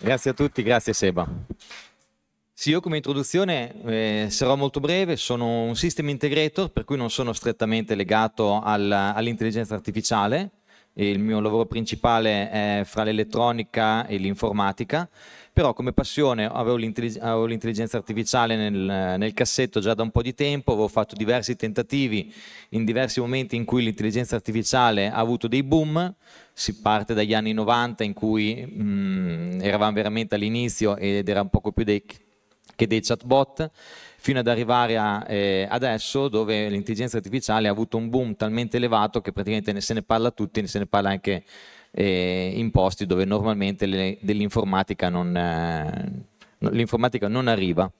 Grazie a tutti, grazie Seba. Sì, io come introduzione eh, sarò molto breve, sono un system integrator per cui non sono strettamente legato al, all'intelligenza artificiale, il mio lavoro principale è fra l'elettronica e l'informatica, però come passione avevo, l'intelligenza artificiale nel, nel, cassetto già da un po' di tempo, avevo fatto diversi tentativi in diversi momenti in cui l'intelligenza artificiale ha avuto dei boom, si parte dagli anni 90 in cui mh, mm, eravamo veramente all'inizio ed era un poco più dei, che dei chatbot, fino ad arrivare a, eh, adesso dove l'intelligenza artificiale ha avuto un boom talmente elevato che praticamente ne se ne parla tutti, se ne parla anche eh, in posti dove normalmente le, dell'informatica non... Eh, l'informatica non arriva.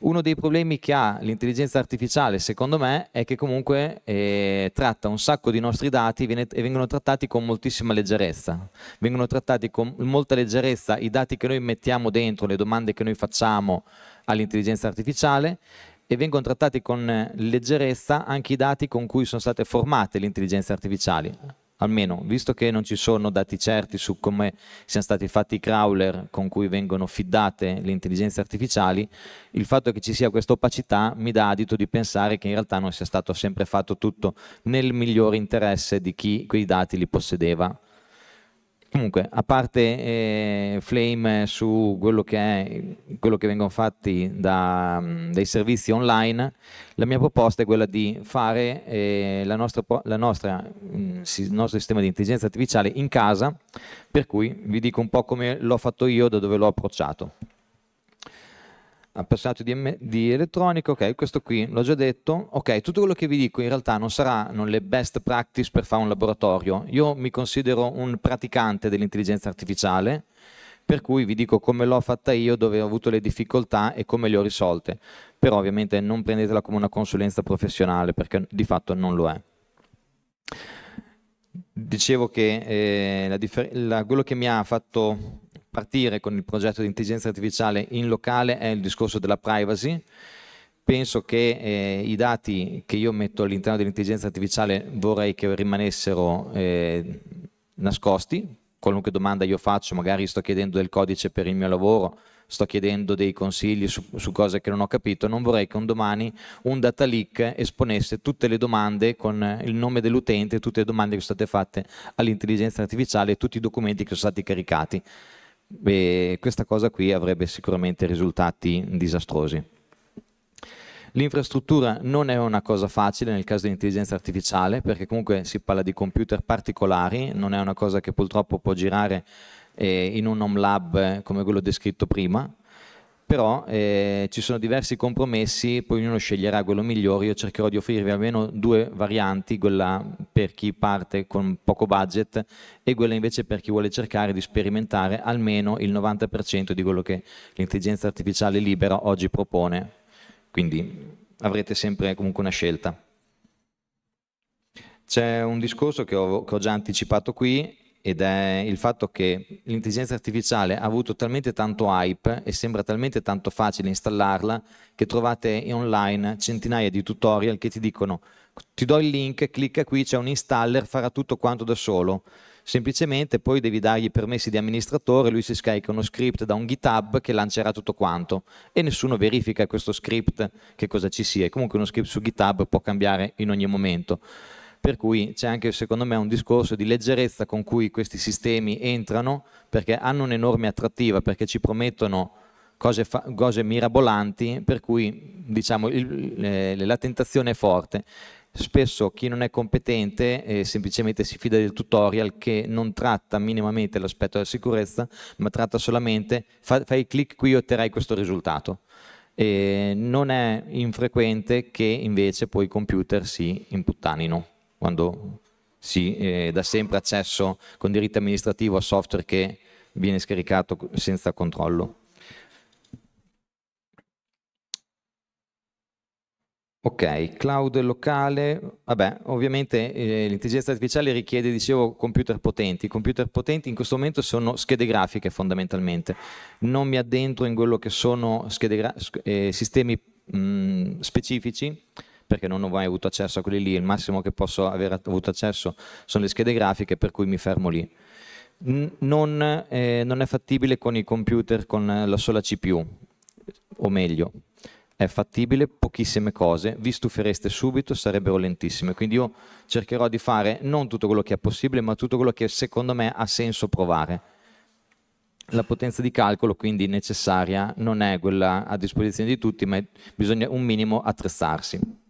Uno dei problemi che ha l'intelligenza artificiale, secondo me, è che comunque eh, tratta un sacco di nostri dati viene, e vengono trattati con moltissima leggerezza. Vengono trattati con molta leggerezza i dati che noi mettiamo dentro, le domande che noi facciamo all'intelligenza artificiale e vengono trattati con leggerezza anche i dati con cui sono state formate le intelligenze artificiali almeno visto che non ci sono dati certi su come siano stati fatti i crawler con cui vengono fiddate le intelligenze artificiali, il fatto che ci sia questa opacità mi dà adito di pensare che in realtà non sia stato sempre fatto tutto nel migliore interesse di chi quei dati li possedeva Comunque, a parte eh, Flame su quello che, è, quello che vengono fatti da, mm, dai servizi online, la mia proposta è quella di fare eh, la nostra, la nostra, mh, mm, il nostro sistema di intelligenza artificiale in casa, per cui vi dico un po' come l'ho fatto io, da dove l'ho approcciato appassionato di, di elettronico, ok, questo qui l'ho già detto, ok, tutto quello che vi dico in realtà non saranno le best practice per fare un laboratorio, io mi considero un praticante dell'intelligenza artificiale, per cui vi dico come l'ho fatta io, dove ho avuto le difficoltà e come le ho risolte, però ovviamente non prendetela come una consulenza professionale perché di fatto non lo è. Dicevo che eh, la la, quello che mi ha fatto partire con il progetto di intelligenza artificiale in locale è il discorso della privacy. Penso che eh, i dati che io metto all'interno dell'intelligenza artificiale vorrei che rimanessero eh, nascosti. Qualunque domanda io faccio, magari sto chiedendo del codice per il mio lavoro, sto chiedendo dei consigli su, su, cose che non ho capito, non vorrei che un domani un data leak esponesse tutte le domande con il nome dell'utente, tutte le domande che sono state fatte all'intelligenza artificiale e tutti i documenti che sono stati caricati e questa cosa qui avrebbe sicuramente risultati disastrosi. L'infrastruttura non è una cosa facile nel caso dell'intelligenza artificiale, perché comunque si parla di computer particolari, non è una cosa che purtroppo può girare eh, in un home lab eh, come quello descritto prima, però eh, ci sono diversi compromessi, poi ognuno sceglierà quello migliore, io cercherò di offrirvi almeno due varianti, quella per chi parte con poco budget e quella invece per chi vuole cercare di sperimentare almeno il 90% di quello che l'intelligenza artificiale libera oggi propone, quindi avrete sempre comunque una scelta. C'è un discorso che ho, che ho già anticipato qui, ed è il fatto che l'intelligenza artificiale ha avuto talmente tanto hype e sembra talmente tanto facile installarla che trovate online centinaia di tutorial che ti dicono ti do il link, clicca qui, c'è un installer, farà tutto quanto da solo. Semplicemente poi devi dargli i permessi di amministratore, lui si scarica uno script da un GitHub che lancerà tutto quanto e nessuno verifica questo script che cosa ci sia. Comunque uno script su GitHub può cambiare in ogni momento per cui c'è anche secondo me un discorso di leggerezza con cui questi sistemi entrano perché hanno un'enorme attrattiva, perché ci promettono cose, cose mirabolanti, per cui diciamo, il, le, la tentazione è forte. Spesso chi non è competente eh, semplicemente si fida del tutorial che non tratta minimamente l'aspetto della sicurezza, ma tratta solamente fa, fai clic qui e otterrai questo risultato. E non è infrequente che invece poi i computer si imputtanino quando si eh, dà sempre accesso con diritto amministrativo a software che viene scaricato senza controllo. Ok, cloud locale, vabbè, ovviamente eh, l'intelligenza artificiale richiede, dicevo, computer potenti. I computer potenti in questo momento sono schede grafiche fondamentalmente. Non mi addentro in quello che sono eh, sistemi mh, specifici, perché non ho mai avuto accesso a quelli lì, il massimo che posso aver avuto accesso sono le schede grafiche, per cui mi fermo lì. Non, eh, non è fattibile con i computer con la sola CPU, o meglio, è fattibile pochissime cose, vi stufereste subito, sarebbero lentissime. Quindi io cercherò di fare non tutto quello che è possibile, ma tutto quello che secondo me ha senso provare. La potenza di calcolo quindi necessaria non è quella a disposizione di tutti, ma bisogna un minimo attrezzarsi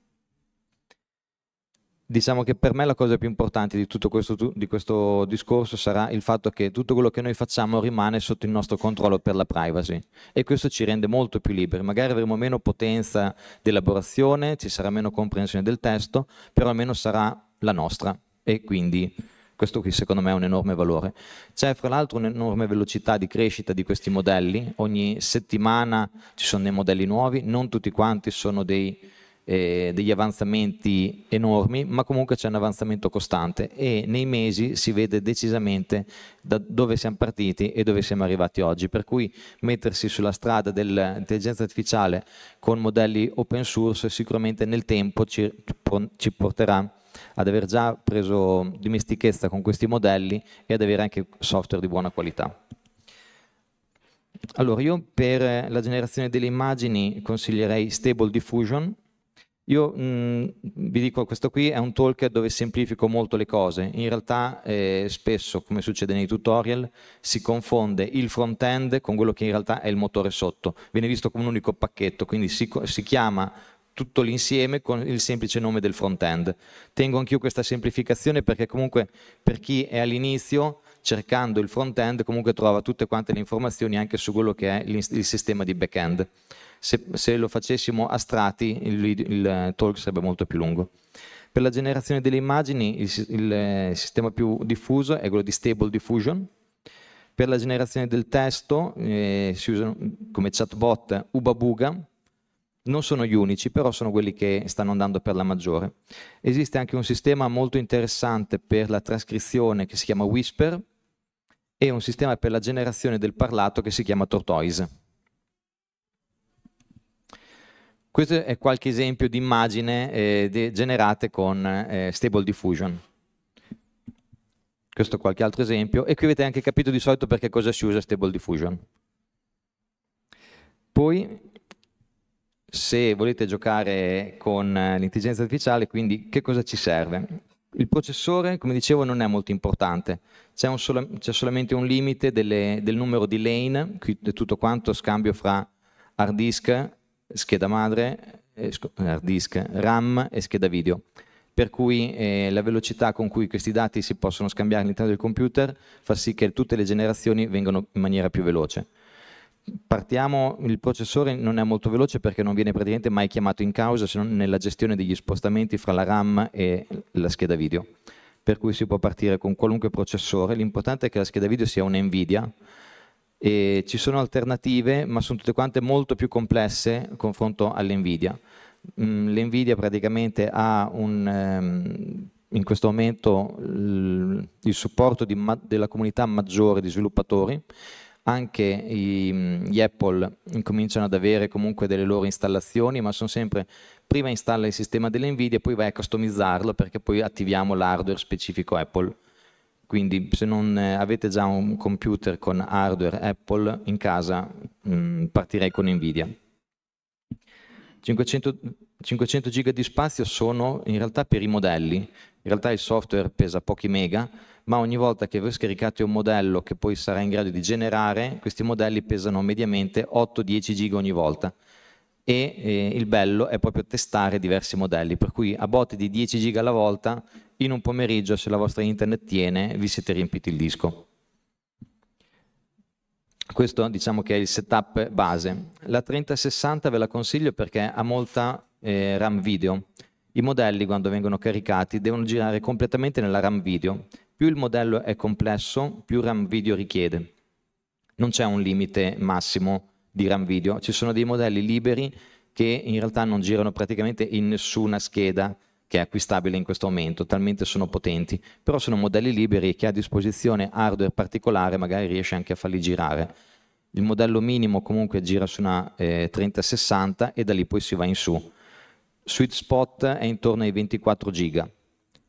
diciamo che per me la cosa più importante di tutto questo, di questo, discorso sarà il fatto che tutto quello che noi facciamo rimane sotto il nostro controllo per la privacy e questo ci rende molto più liberi. Magari avremo meno potenza di elaborazione, ci sarà meno comprensione del testo, però almeno sarà la nostra e quindi questo qui secondo me è un enorme valore. C'è fra l'altro un'enorme velocità di crescita di questi modelli, ogni settimana ci sono dei modelli nuovi, non tutti quanti sono dei eh, degli avanzamenti enormi, ma comunque c'è un avanzamento costante e nei mesi si vede decisamente da dove siamo partiti e dove siamo arrivati oggi. Per cui mettersi sulla strada dell'intelligenza artificiale con modelli open source sicuramente nel tempo ci, ci porterà ad aver già preso dimestichezza con questi modelli e ad avere anche software di buona qualità. Allora, io per la generazione delle immagini consiglierei Stable Diffusion, io mh, mm, vi dico, questo qui è un talk dove semplifico molto le cose. In realtà eh, spesso, come succede nei tutorial, si confonde il front-end con quello che in realtà è il motore sotto. Viene visto come un unico pacchetto, quindi si, si chiama tutto l'insieme con il semplice nome del front-end. Tengo anch'io questa semplificazione perché comunque per chi è all'inizio cercando il front-end comunque trova tutte quante le informazioni anche su quello che è il sistema di back-end se, se lo facessimo a strati il, il, talk sarebbe molto più lungo. Per la generazione delle immagini il, il sistema più diffuso è quello di Stable Diffusion, per la generazione del testo eh, si usano come chatbot Ubabuga, non sono gli unici, però sono quelli che stanno andando per la maggiore. Esiste anche un sistema molto interessante per la trascrizione che si chiama Whisper e un sistema per la generazione del parlato che si chiama Tortoise. Questo è qualche esempio di immagine eh, generate con eh, Stable Diffusion. Questo è qualche altro esempio. E qui avete anche capito di solito perché cosa si usa Stable Diffusion. Poi, se volete giocare con eh, l'intelligenza artificiale, quindi che cosa ci serve? Il processore, come dicevo, non è molto importante. C'è, sola solamente un limite delle, del numero di lane, qui è tutto quanto scambio fra hard disk eh, scheda madre, eh, eh, hard disk, RAM e scheda video. Per cui eh, la velocità con cui questi dati si possono scambiare all'interno del computer fa sì che tutte le generazioni vengano in maniera più veloce. Partiamo, il processore non è molto veloce perché non viene praticamente mai chiamato in causa se non nella gestione degli spostamenti fra la RAM e la scheda video. Per cui si può partire con qualunque processore, l'importante è che la scheda video sia una Nvidia, e ci sono alternative, ma sono tutte quante molto più complesse confronto all'NVIDIA. Mm, L'NVIDIA praticamente ha un, ehm, in questo momento il supporto di, della comunità maggiore di sviluppatori, anche gli Apple cominciano ad avere comunque delle loro installazioni, ma sono sempre prima installa il sistema dell'NVIDIA e poi vai a customizzarlo perché poi attiviamo l'hardware specifico Apple. Quindi se non eh, avete già un computer con hardware Apple in casa, mh, mm, partirei con Nvidia. 500, 500 giga di spazio sono in realtà per i modelli, in realtà il software pesa pochi mega, ma ogni volta che voi scaricate un modello che poi sarà in grado di generare, questi modelli pesano mediamente 8-10 giga ogni volta e eh, il bello è proprio testare diversi modelli, per cui a botte di 10 giga alla volta, in un pomeriggio, se la vostra internet tiene, vi siete riempiti il disco. Questo diciamo che è il setup base. La 3060 ve la consiglio perché ha molta eh, RAM video. I modelli quando vengono caricati devono girare completamente nella RAM video. Più il modello è complesso, più RAM video richiede. Non c'è un limite massimo di RAM video, ci sono dei modelli liberi che in realtà non girano praticamente in nessuna scheda che è acquistabile in questo momento, talmente sono potenti, però sono modelli liberi che a disposizione hardware particolare magari riesce anche a farli girare. Il modello minimo comunque gira su una eh, 3060 e da lì poi si va in su. Sweet spot è intorno ai 24 giga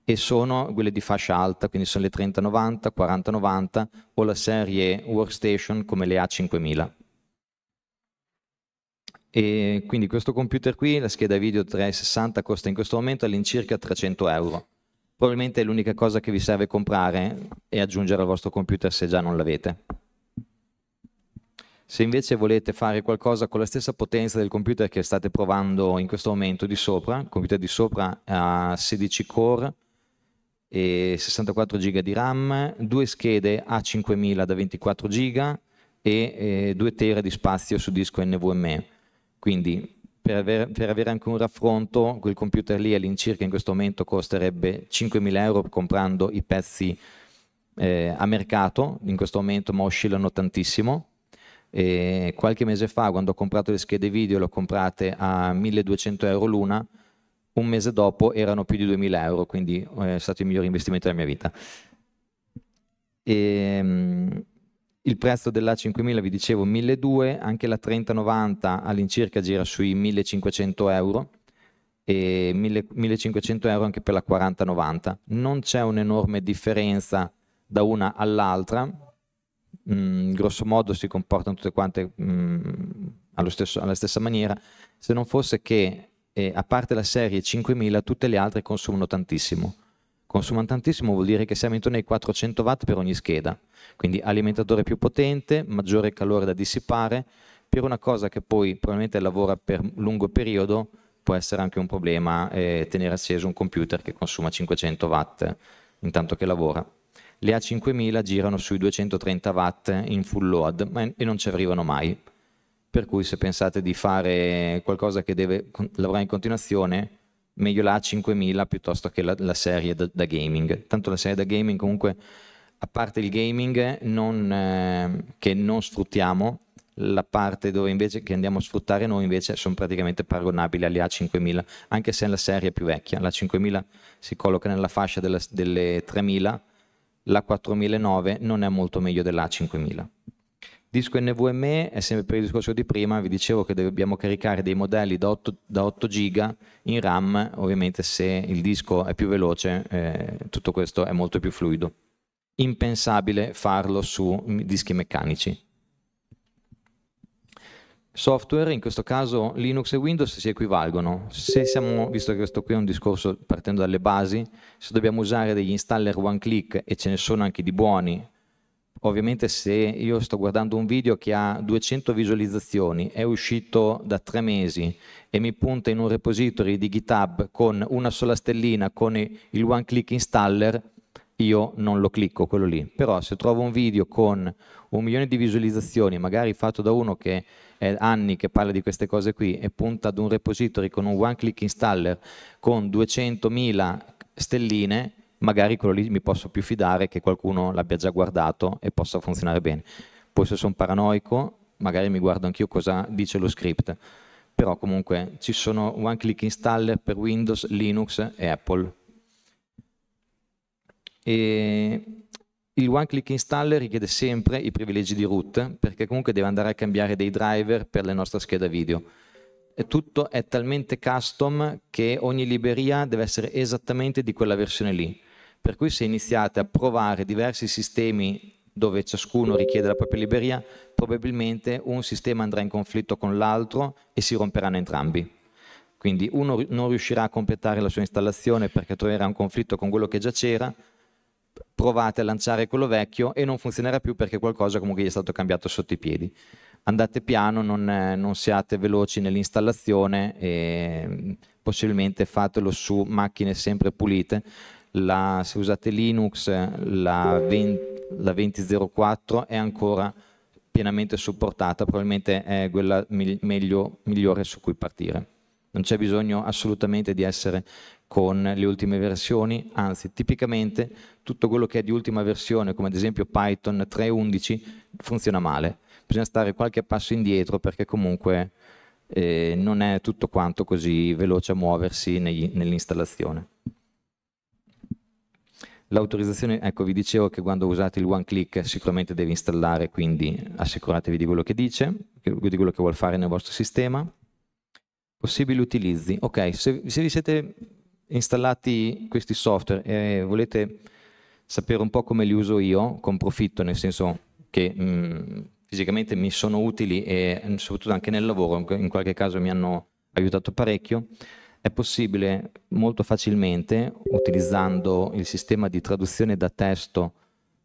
e sono quelle di fascia alta, quindi sono le 3090, 4090 o la serie workstation come le A5000. E quindi questo computer qui, la scheda video 360, costa in questo momento all'incirca 300 euro. Probabilmente è l'unica cosa che vi serve comprare e aggiungere al vostro computer se già non l'avete. Se invece volete fare qualcosa con la stessa potenza del computer che state provando in questo momento di sopra, il computer di sopra ha 16 core, e 64 giga di RAM, due schede A5000 da 24 giga e eh, 2 tera di spazio su disco NVMe. Quindi per avere, per avere anche un raffronto, quel computer lì all'incirca in questo momento costerebbe 5.000 euro comprando i pezzi eh, a mercato, in questo momento ma oscillano tantissimo. E qualche mese fa quando ho comprato le schede video le ho comprate a 1200 euro l'una, un mese dopo erano più di 2000 euro, quindi eh, è stato il miglior investimento della mia vita. E, ehm, il prezzo dell'A5000 vi dicevo 1200, anche la 3090 all'incirca gira sui 1500 euro e 1500 euro anche per la 4090. Non c'è un'enorme differenza da una all'altra, mm, grosso modo si comportano tutte quante mm, stesso, alla stessa maniera, se non fosse che eh, a parte la serie 5000 tutte le altre consumano tantissimo. Consumano tantissimo vuol dire che siamo intorno ai 400 watt per ogni scheda, quindi alimentatore più potente, maggiore calore da dissipare, per una cosa che poi probabilmente lavora per lungo periodo può essere anche un problema eh, tenere acceso un computer che consuma 500 watt intanto che lavora. Le A5000 girano sui 230 watt in full load ma, e non ci arrivano mai, per cui se pensate di fare qualcosa che deve lavorare in continuazione meglio la A5000 piuttosto che la, la serie da, da, gaming. Tanto la serie da gaming comunque, a parte il gaming non, eh, che non sfruttiamo, la parte dove invece che andiamo a sfruttare noi invece sono praticamente paragonabili alle A5000, anche se è la serie più vecchia. La 5000 si colloca nella fascia della, delle 3000, la 4009 non è molto meglio della A5000. Disco NVMe è sempre per il discorso di prima, vi dicevo che dobbiamo caricare dei modelli da 8, da 8 giga in RAM, ovviamente se il disco è più veloce eh, tutto questo è molto più fluido. Impensabile farlo su dischi meccanici. Software, in questo caso Linux e Windows si equivalgono. Se siamo, visto che questo qui è un discorso partendo dalle basi, se dobbiamo usare degli installer one click e ce ne sono anche di buoni Ovviamente se io sto guardando un video che ha 200 visualizzazioni, è uscito da tre mesi e mi punta in un repository di GitHub con una sola stellina, con il one click installer, io non lo clicco quello lì. Però se trovo un video con un milione di visualizzazioni, magari fatto da uno che è anni che parla di queste cose qui e punta ad un repository con un one click installer con 200.000 stelline, magari quello lì mi posso più fidare che qualcuno l'abbia già guardato e possa funzionare bene. Poi se sono paranoico, magari mi guardo anch'io cosa dice lo script. Però comunque ci sono one click installer per Windows, Linux e Apple. E il one click installer richiede sempre i privilegi di root perché comunque deve andare a cambiare dei driver per la nostra scheda video. E tutto è talmente custom che ogni libreria deve essere esattamente di quella versione lì. Per cui se iniziate a provare diversi sistemi dove ciascuno richiede la propria libreria, probabilmente un sistema andrà in conflitto con l'altro e si romperanno entrambi. Quindi uno non riuscirà a completare la sua installazione perché troverà un conflitto con quello che già c'era, provate a lanciare quello vecchio e non funzionerà più perché qualcosa comunque gli è stato cambiato sotto i piedi. Andate piano, non, non siate veloci nell'installazione e mm, possibilmente fatelo su macchine sempre pulite la, se usate Linux la, 20, la 2004 è ancora pienamente supportata, probabilmente è quella meglio, migliore su cui partire. Non c'è bisogno assolutamente di essere con le ultime versioni, anzi tipicamente tutto quello che è di ultima versione, come ad esempio Python 3.11, funziona male. Bisogna stare qualche passo indietro perché comunque eh, non è tutto quanto così veloce a muoversi nell'installazione. L'autorizzazione, ecco vi dicevo che quando usate il one click sicuramente deve installare, quindi assicuratevi di quello che dice, di quello che vuol fare nel vostro sistema. Possibili utilizzi. Ok, se, se vi siete installati questi software e volete sapere un po' come li uso io, con profitto, nel senso che mh, mm, fisicamente mi sono utili e soprattutto anche nel lavoro, in qualche caso mi hanno aiutato parecchio, è possibile molto facilmente, utilizzando il sistema di traduzione da testo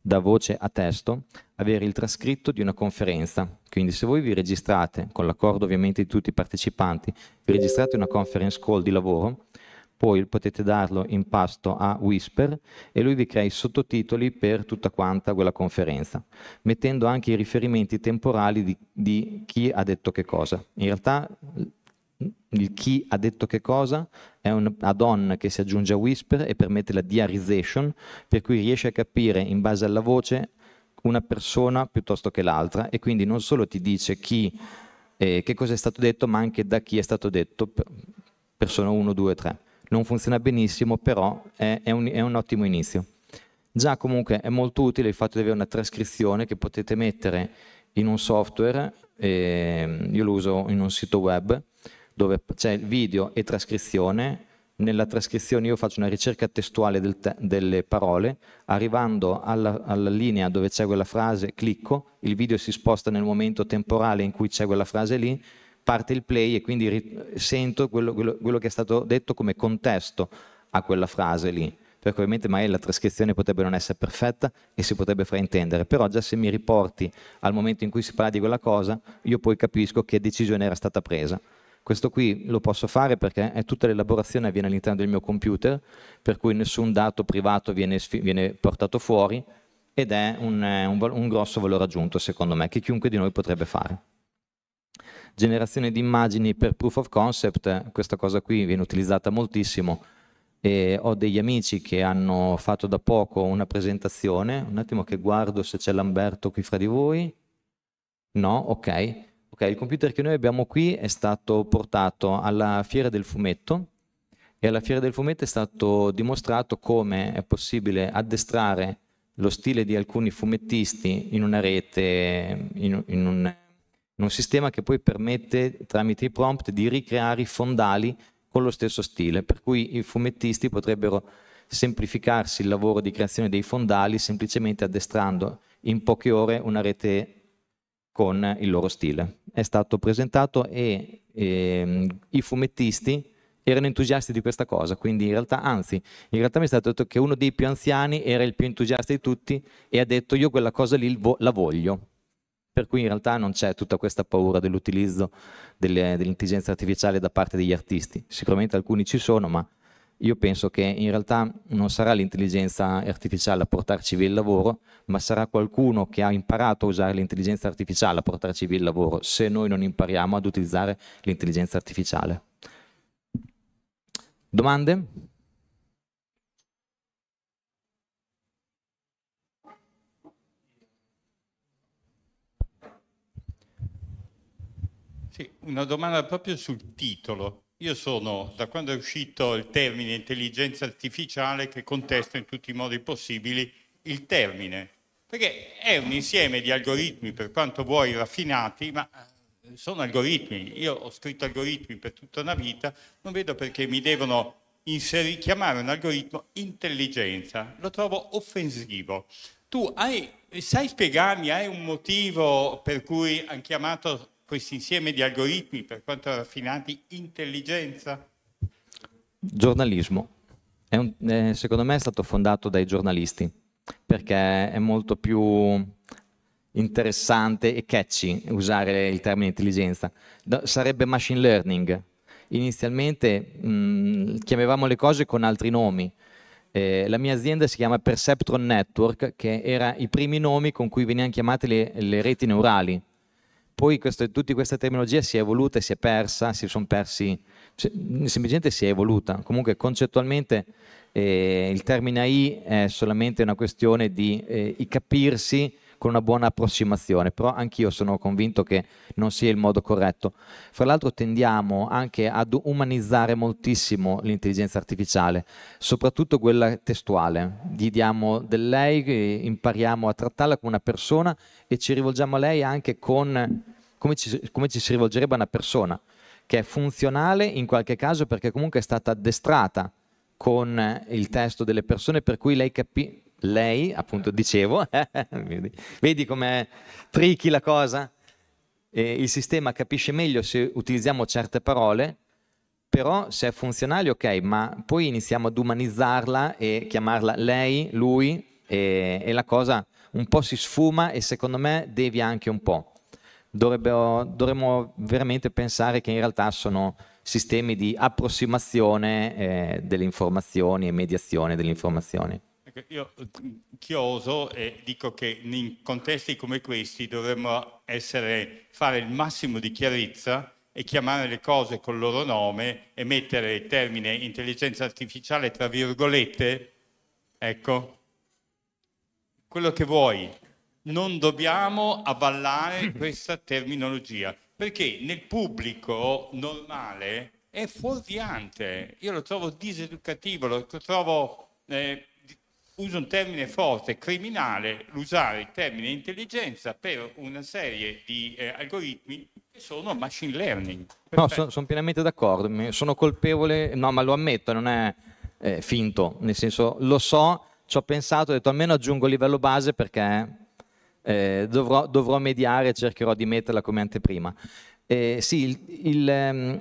da voce a testo, avere il trascritto di una conferenza. Quindi se voi vi registrate, con l'accordo ovviamente di tutti i partecipanti, vi registrate una conference call di lavoro, poi potete darlo in pasto a Whisper e lui vi crea i sottotitoli per tutta quanta quella conferenza, mettendo anche i riferimenti temporali di, di chi ha detto che cosa. In realtà il chi ha detto che cosa è un add-on che si aggiunge a Whisper e permette la diarization, per cui riesce a capire in base alla voce una persona piuttosto che l'altra e quindi non solo ti dice chi, eh, che cosa è stato detto, ma anche da chi è stato detto, persona 1, 2, 3. Non funziona benissimo, però è, è, un, è un ottimo inizio. Già comunque è molto utile il fatto di avere una trascrizione che potete mettere in un software, eh, io lo uso in un sito web, dove c'è video e trascrizione. Nella trascrizione io faccio una ricerca testuale te delle parole, arrivando alla, alla linea dove c'è quella frase, clicco, il video si sposta nel momento temporale in cui c'è quella frase lì, parte il play e quindi sento quello, quello, quello, che è stato detto come contesto a quella frase lì. Perché ovviamente magari la trascrizione potrebbe non essere perfetta e si potrebbe fraintendere, però già se mi riporti al momento in cui si parla di quella cosa, io poi capisco che decisione era stata presa. Questo qui lo posso fare perché è tutta l'elaborazione avviene all'interno del mio computer, per cui nessun dato privato viene, viene portato fuori ed è un, eh, un, un grosso valore aggiunto, secondo me, che chiunque di noi potrebbe fare generazione di immagini per proof of concept, questa cosa qui viene utilizzata moltissimo e ho degli amici che hanno fatto da poco una presentazione, un attimo che guardo se c'è Lamberto qui fra di voi, no, ok, Okay, il computer che noi abbiamo qui è stato portato alla fiera del fumetto e alla fiera del fumetto è stato dimostrato come è possibile addestrare lo stile di alcuni fumettisti in una rete, in, in, un, in un, sistema che poi permette tramite i prompt di ricreare i fondali con lo stesso stile, per cui i fumettisti potrebbero semplificarsi il lavoro di creazione dei fondali semplicemente addestrando in poche ore una rete con il loro stile è stato presentato e, e ehm, i fumettisti erano entusiasti di questa cosa, quindi in realtà, anzi, in realtà mi è stato detto che uno dei più anziani era il più entusiasta di tutti e ha detto io quella cosa lì la voglio. Per cui in realtà non c'è tutta questa paura dell'utilizzo dell'intelligenza artificiale da parte degli artisti. Sicuramente alcuni ci sono, ma io penso che in realtà non sarà l'intelligenza artificiale a portarci via il lavoro, ma sarà qualcuno che ha imparato a usare l'intelligenza artificiale a portarci via il lavoro, se noi non impariamo ad utilizzare l'intelligenza artificiale. Domande? Sì, una domanda proprio sul titolo io sono, da quando è uscito il termine intelligenza artificiale, che contesto in tutti i modi possibili il termine, perché è un insieme di algoritmi, per quanto vuoi, raffinati, ma eh, sono algoritmi. Io ho scritto algoritmi per tutta una vita, non vedo perché mi devono inseri, chiamare un algoritmo intelligenza, lo trovo offensivo. Tu hai, sai spiegarmi, hai un motivo per cui hanno chiamato questo insieme di algoritmi, per quanto raffinati, intelligenza? Giornalismo. È un, è, secondo me è stato fondato dai giornalisti, perché è molto più interessante e catchy usare il termine intelligenza. Da, sarebbe machine learning. Inizialmente mh, chiamavamo le cose con altri nomi, eh, la mia azienda si chiama Perceptron Network, che era i primi nomi con cui venivano chiamate le, le reti neurali poi queste, tutte queste terminologie si è evoluta e si è persa, si sono persi, semplicemente si è evoluta. Comunque concettualmente eh, il termine AI è solamente una questione di eh, capirsi con una buona approssimazione, però anch'io sono convinto che non sia il modo corretto. Fra l'altro tendiamo anche ad umanizzare moltissimo l'intelligenza artificiale, soprattutto quella testuale. Gli diamo del lei, impariamo a trattarla come una persona e ci rivolgiamo a lei anche con, come ci, come ci si rivolgerebbe a una persona che è funzionale in qualche caso perché comunque è stata addestrata con il testo delle persone per cui lei capisce lei, appunto dicevo, vedi, vedi com'è tricky la cosa? E il sistema capisce meglio se utilizziamo certe parole, però se è funzionale ok, ma poi iniziamo ad umanizzarla e chiamarla lei, lui e, e la cosa un po' si sfuma e secondo me devia anche un po'. dovremmo veramente pensare che in realtà sono sistemi di approssimazione eh, delle informazioni e mediazione delle informazioni. Ecco, io chioso e dico che in contesti come questi dovremmo essere, fare il massimo di chiarezza e chiamare le cose col loro nome e mettere il termine intelligenza artificiale tra virgolette, ecco, quello che vuoi. Non dobbiamo avvallare questa terminologia perché nel pubblico normale è fuorviante, io lo trovo diseducativo, lo trovo eh, uso un termine forte, criminale, l'usare il termine intelligenza per una serie di eh, algoritmi che sono machine learning. Perfetto. No, sono pienamente d'accordo, sono colpevole, no, ma lo ammetto, non è eh, finto, nel senso lo so, ci ho pensato, ho detto almeno aggiungo livello base perché eh, dovrò, dovrò mediare e cercherò di metterla come anteprima. Eh, sì, il, il, ehm,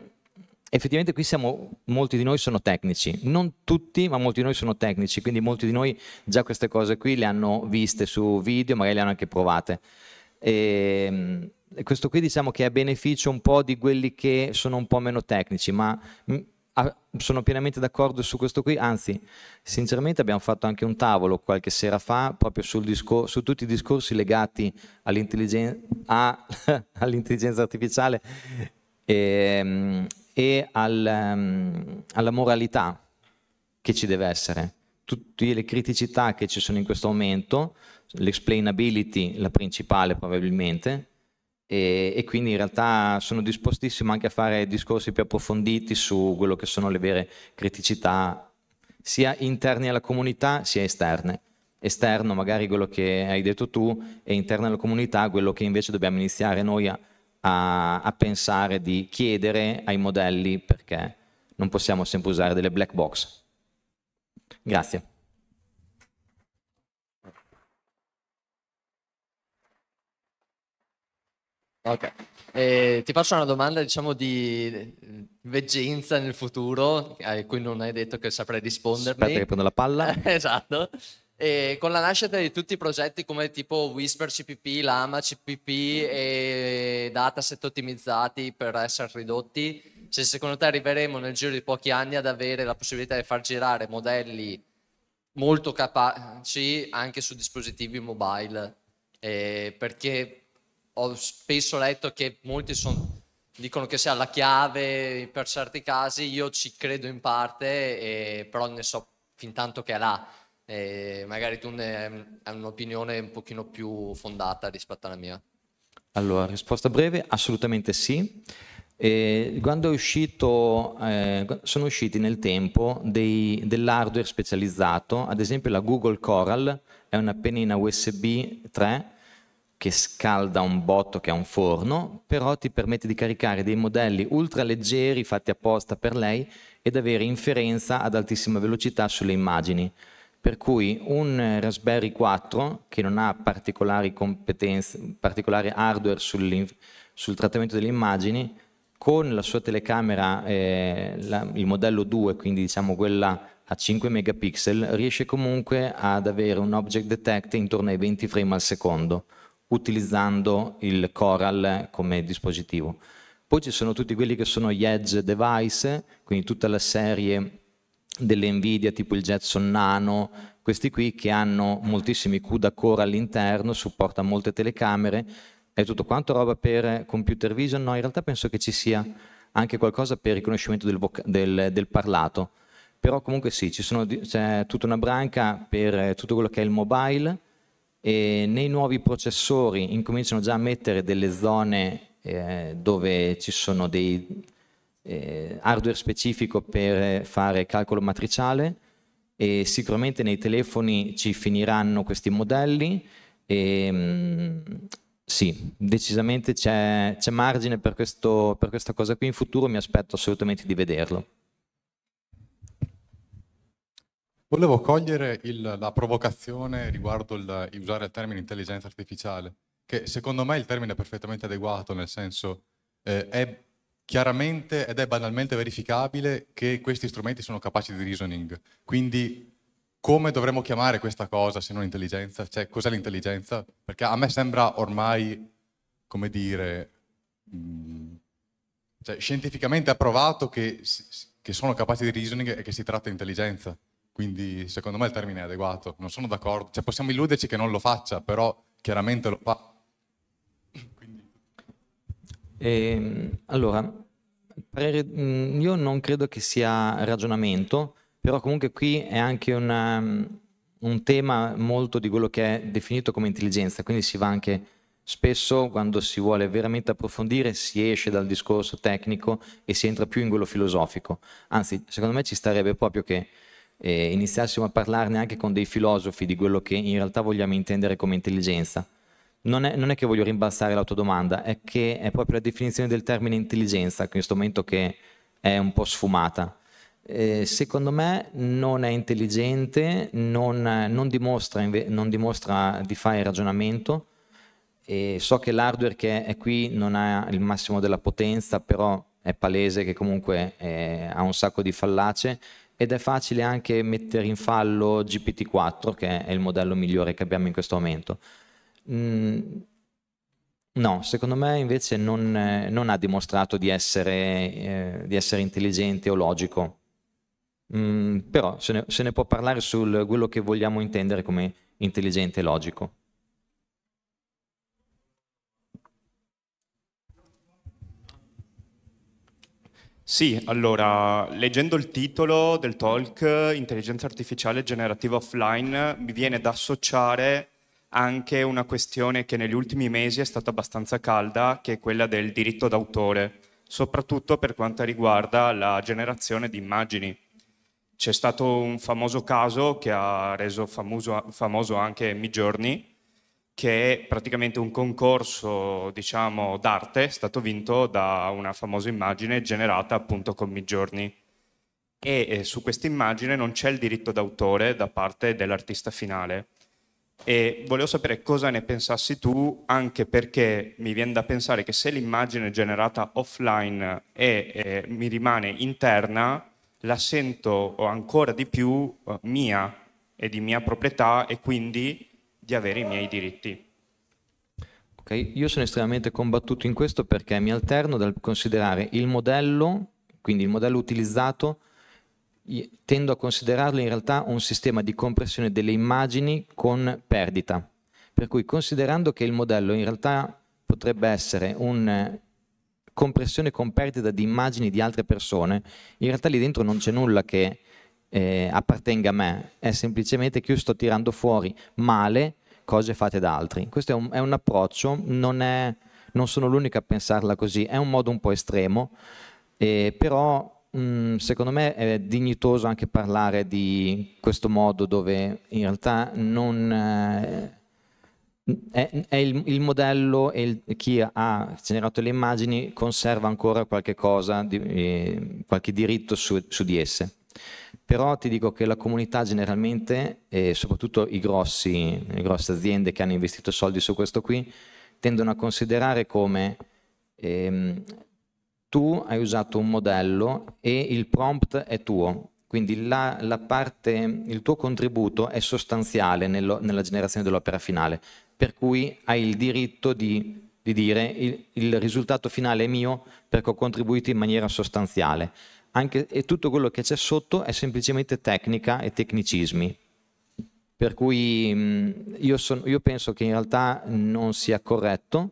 effettivamente qui siamo, molti di noi sono tecnici, non tutti, ma molti di noi sono tecnici, quindi molti di noi già queste cose qui le hanno viste su video, magari le hanno anche provate. Ehm, e, questo qui diciamo che è a beneficio un po' di quelli che sono un po' meno tecnici, ma mm, sono pienamente d'accordo su questo qui, anzi sinceramente abbiamo fatto anche un tavolo qualche sera fa proprio discor- su tutti i discorsi legati all'intelligen- a- all'intelligenza artificiale e, ehm, e al, um, alla moralità che ci deve essere. Tutte le criticità che ci sono in questo momento, l'explainability la principale probabilmente, e, e, quindi in realtà sono dispostissimo anche a fare discorsi più approfonditi su quello che sono le vere criticità, sia interne alla comunità sia esterne. Esterno magari quello che hai detto tu e interno alla comunità quello che invece dobbiamo iniziare noi a, a, a pensare di chiedere ai modelli perché non possiamo sempre usare delle black box. Grazie. Ok, eh, ti faccio una domanda diciamo di eh, veggenza nel futuro, eh, a cui non hai detto che saprei rispondermi. Aspetta che prendo la palla. esatto. E con la nascita di tutti i progetti come tipo Whisper CPP, Lama CPP e dataset ottimizzati per essere ridotti, se secondo te arriveremo nel giro di pochi anni ad avere la possibilità di far girare modelli molto capaci anche su dispositivi mobile, eh, perché ho spesso letto che molti son, dicono che sia la chiave per certi casi, io ci credo in parte, eh, però ne so fin tanto che è là e magari tu ne hai un'opinione un pochino più fondata rispetto alla mia. Allora, risposta breve, assolutamente sì. Eh, quando è uscito, eh, sono usciti nel tempo dei, dell'hardware specializzato, ad esempio la Google Coral è una pennina USB 3 che scalda un botto che è un forno, però ti permette di caricare dei modelli ultra leggeri fatti apposta per lei ed avere inferenza ad altissima velocità sulle immagini. Per cui un eh, Raspberry 4 che non ha particolari competenze, particolare hardware sul, sul trattamento delle immagini, con la sua telecamera, eh, la, il modello 2, quindi diciamo quella a 5 megapixel, riesce comunque ad avere un object detect intorno ai 20 frame al secondo, utilizzando il Coral come dispositivo. Poi ci sono tutti quelli che sono gli edge device, quindi tutta la serie delle Nvidia tipo il Jetson Nano, questi qui che hanno moltissimi CUDA core all'interno, supporta molte telecamere, è tutto quanto roba per computer vision, no in realtà penso che ci sia anche qualcosa per riconoscimento del, del, del parlato, però comunque sì, c'è tutta una branca per tutto quello che è il mobile e nei nuovi processori incominciano già a mettere delle zone eh, dove ci sono dei eh, hardware specifico per eh, fare calcolo matriciale e sicuramente nei telefoni ci finiranno questi modelli e, ehm, sì, decisamente c'è, margine per, questo, per questa cosa qui in futuro, mi aspetto assolutamente di vederlo. Volevo cogliere il, la provocazione riguardo il, il usare il termine intelligenza artificiale, che secondo me il termine è perfettamente adeguato, nel senso eh, è chiaramente ed è banalmente verificabile che questi strumenti sono capaci di reasoning. Quindi come dovremmo chiamare questa cosa se non intelligenza? Cioè cos'è l'intelligenza? Perché a me sembra ormai, come dire, mm, cioè, scientificamente approvato che, che, sono capaci di reasoning e che si tratta di intelligenza. Quindi secondo me il termine è adeguato. Non sono d'accordo. Cioè, possiamo illuderci che non lo faccia, però chiaramente lo fa. E, ehm, allora, parere, mm, io non credo che sia ragionamento, però comunque qui è anche una, mm, un tema molto di quello che è definito come intelligenza, quindi si va anche spesso quando si vuole veramente approfondire si esce dal discorso tecnico e si entra più in quello filosofico. Anzi, secondo me ci starebbe proprio che eh, iniziassimo a parlarne anche con dei filosofi di quello che in realtà vogliamo intendere come intelligenza non è, non è, che voglio rimbalzare la tua domanda, è che è proprio la definizione del termine intelligenza, in questo momento che è un po' sfumata. Eh, secondo me non è intelligente, non, non, dimostra, non dimostra, di fare ragionamento. E so che l'hardware che è qui non ha il massimo della potenza, però è palese che comunque è, eh, ha un sacco di fallace ed è facile anche mettere in fallo GPT-4, che è il modello migliore che abbiamo in questo momento. Mm, no, secondo me invece non, eh, non ha dimostrato di essere, eh, di essere, intelligente o logico. Mm, però se ne, se ne, può parlare su quello che vogliamo intendere come intelligente e logico. Sì, allora, leggendo il titolo del talk, Intelligenza artificiale generativa offline, mi viene da associare anche una questione che negli ultimi mesi è stata abbastanza calda, che è quella del diritto d'autore, soprattutto per quanto riguarda la generazione di immagini. C'è stato un famoso caso che ha reso famoso, famoso anche Midjourney, che è praticamente un concorso diciamo, d'arte, è stato vinto da una famosa immagine generata appunto con Midjourney. E eh, su questa immagine non c'è il diritto d'autore da parte dell'artista finale e volevo sapere cosa ne pensassi tu, anche perché mi viene da pensare che se l'immagine generata offline e eh, mi rimane interna, la sento ancora di più eh, mia e di mia proprietà e quindi di avere i miei diritti. Okay. Io sono estremamente combattuto in questo perché mi alterno dal considerare il modello, quindi il modello utilizzato tendo a considerarlo in realtà un sistema di compressione delle immagini con perdita. Per cui considerando che il modello in realtà potrebbe essere un eh, compressione con perdita di immagini di altre persone, in realtà lì dentro non c'è nulla che eh, appartenga a me, è semplicemente che io sto tirando fuori male cose fatte da altri. Questo è un, è un approccio, non, è, non sono l'unico a pensarla così, è un modo un po' estremo, eh, però mh, mm, secondo me è dignitoso anche parlare di questo modo dove in realtà non... Eh, è, è, il, il modello e il, chi ha generato le immagini conserva ancora qualche cosa, di, eh, qualche diritto su, su, di esse. Però ti dico che la comunità generalmente, e soprattutto grossi, le grosse aziende che hanno investito soldi su questo qui, tendono a considerare come ehm, tu hai usato un modello e il prompt è tuo, quindi la, la parte, il tuo contributo è sostanziale nello, nella generazione dell'opera finale, per cui hai il diritto di, di dire il, il, risultato finale è mio perché ho contribuito in maniera sostanziale. Anche, e tutto quello che c'è sotto è semplicemente tecnica e tecnicismi. Per cui mm, io, son, io penso che in realtà non sia corretto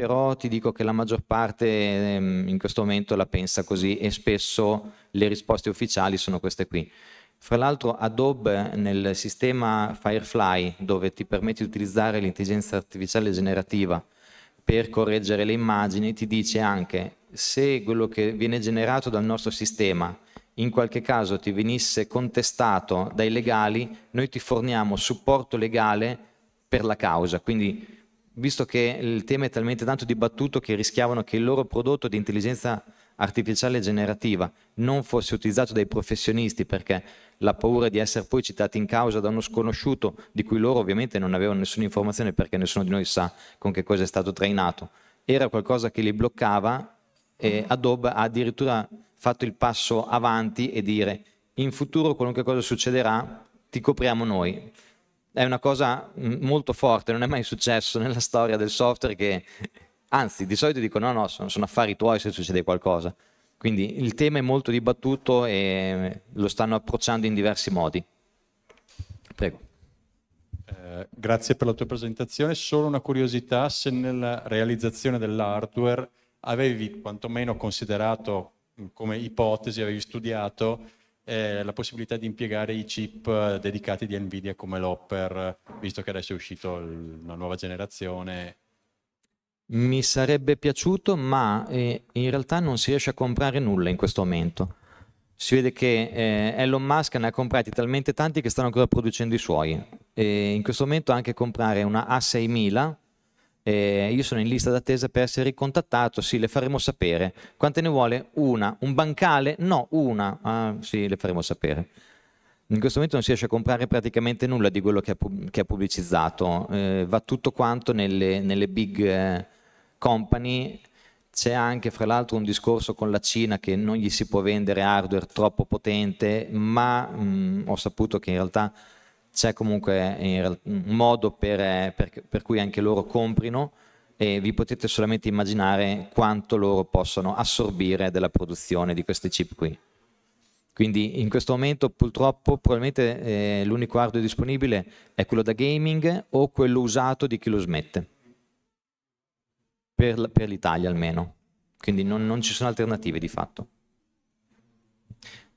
però ti dico che la maggior parte ehm, in questo momento la pensa così e spesso le risposte ufficiali sono queste qui. Fra l'altro Adobe nel sistema Firefly, dove ti permette di utilizzare l'intelligenza artificiale generativa per correggere le immagini, ti dice anche se quello che viene generato dal nostro sistema in qualche caso ti venisse contestato dai legali, noi ti forniamo supporto legale per la causa. Quindi visto che il tema è talmente tanto dibattuto che rischiavano che il loro prodotto di intelligenza artificiale generativa non fosse utilizzato dai professionisti perché la paura di essere poi citati in causa da uno sconosciuto di cui loro ovviamente non avevano nessuna informazione perché nessuno di noi sa con che cosa è stato trainato, era qualcosa che li bloccava e Adobe ha addirittura fatto il passo avanti e dire in futuro qualunque cosa succederà ti copriamo noi è una cosa molto forte, non è mai successo nella storia del software che, anzi, di solito dicono no, no, sono, sono affari tuoi se succede qualcosa. Quindi il tema è molto dibattuto e lo stanno approcciando in diversi modi. Prego. Eh, grazie per la tua presentazione. Solo una curiosità, se nella realizzazione dell'hardware avevi quantomeno considerato come ipotesi, avevi studiato eh, la possibilità di impiegare i chip eh, dedicati di Nvidia come l'Hopper, visto che adesso è uscita una nuova generazione. Mi sarebbe piaciuto, ma eh, in realtà non si riesce a comprare nulla in questo momento. Si vede che eh, Elon Musk ne ha comprati talmente tanti che stanno ancora producendo i suoi. E in questo momento anche comprare una A6000 eh, io sono in lista d'attesa per essere ricontattato, sì, le faremo sapere. Quante ne vuole? Una. Un bancale? No, una. Ah, sì, le faremo sapere. In questo momento non si riesce a comprare praticamente nulla di quello che ha, pubblicizzato, eh, va tutto quanto nelle, nelle big eh, company. C'è anche, fra l'altro, un discorso con la Cina che non gli si può vendere hardware troppo potente, ma mh, mm, ho saputo che in realtà c'è comunque un modo per, per, per cui anche loro comprino e vi potete solamente immaginare quanto loro possono assorbire della produzione di questi chip qui. Quindi in questo momento purtroppo probabilmente eh, l'unico hardware disponibile è quello da gaming o quello usato di chi lo smette, per, per l'Italia almeno. Quindi non, non ci sono alternative di fatto.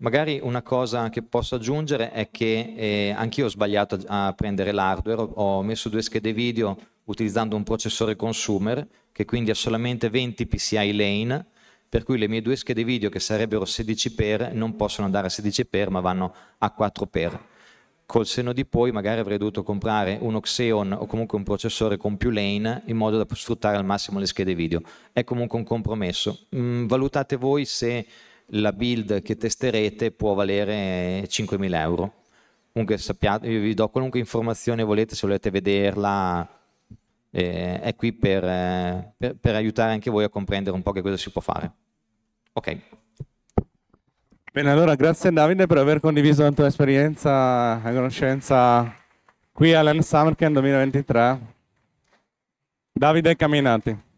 Magari una cosa che posso aggiungere è che eh, anch'io ho sbagliato a prendere l'hardware, ho messo due schede video utilizzando un processore consumer che quindi ha solamente 20 PCI lane, per cui le mie due schede video che sarebbero 16x non possono andare a 16x ma vanno a 4x. Col senno di poi magari avrei dovuto comprare un Oxeon o comunque un processore con più lane in modo da sfruttare al massimo le schede video. È comunque un compromesso. Mm, valutate voi se la build che testerete può valere 5.000 eh, euro. Comunque sappiate, io vi do qualunque informazione volete, se volete vederla, eh, è qui per, eh, per, per aiutare anche voi a comprendere un po' che cosa si può fare. Ok. Bene, allora grazie Davide per aver condiviso la tua esperienza e conoscenza qui all'End Summer Camp 2023. Davide Camminati.